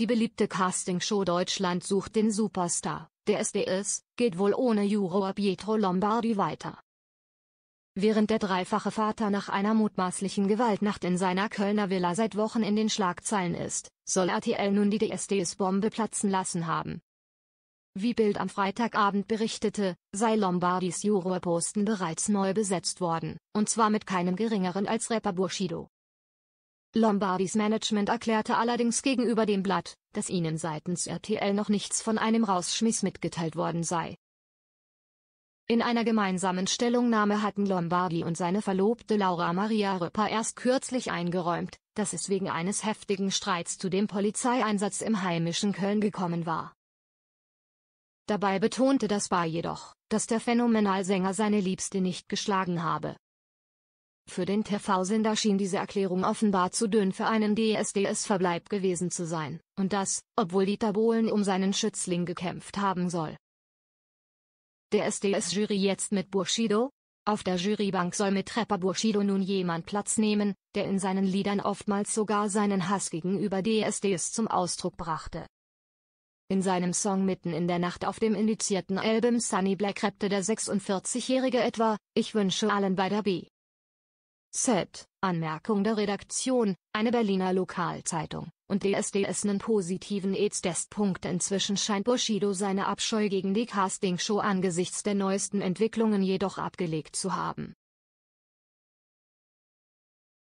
Die beliebte Castingshow Deutschland sucht den Superstar, der SDS, geht wohl ohne Juror Pietro Lombardi weiter. Während der dreifache Vater nach einer mutmaßlichen Gewaltnacht in seiner Kölner Villa seit Wochen in den Schlagzeilen ist, soll RTL nun die DSDS-Bombe platzen lassen haben. Wie Bild am Freitagabend berichtete, sei Lombardis Jurorposten bereits neu besetzt worden, und zwar mit keinem geringeren als Rapper Bushido. Lombardis Management erklärte allerdings gegenüber dem Blatt, dass ihnen seitens RTL noch nichts von einem Rausschmiss mitgeteilt worden sei. In einer gemeinsamen Stellungnahme hatten Lombardi und seine Verlobte Laura Maria Röpper erst kürzlich eingeräumt, dass es wegen eines heftigen Streits zu dem Polizeieinsatz im heimischen Köln gekommen war. Dabei betonte das Bar jedoch, dass der Phänomenalsänger seine Liebste nicht geschlagen habe. Für den TV-Sender schien diese Erklärung offenbar zu dünn für einen DSDS-Verbleib gewesen zu sein, und das, obwohl Dieter Bohlen um seinen Schützling gekämpft haben soll. Der sds jury jetzt mit Bushido? Auf der Jurybank soll mit Rapper Bushido nun jemand Platz nehmen, der in seinen Liedern oftmals sogar seinen Hass gegenüber DSDS zum Ausdruck brachte. In seinem Song Mitten in der Nacht auf dem indizierten Album Sunny Black rappte der 46-Jährige etwa, ich wünsche allen bei der B. Z. Anmerkung der Redaktion, eine Berliner Lokalzeitung, und DSDS nen positiven AIDS-Test. Inzwischen scheint Bushido seine Abscheu gegen die Castingshow angesichts der neuesten Entwicklungen jedoch abgelegt zu haben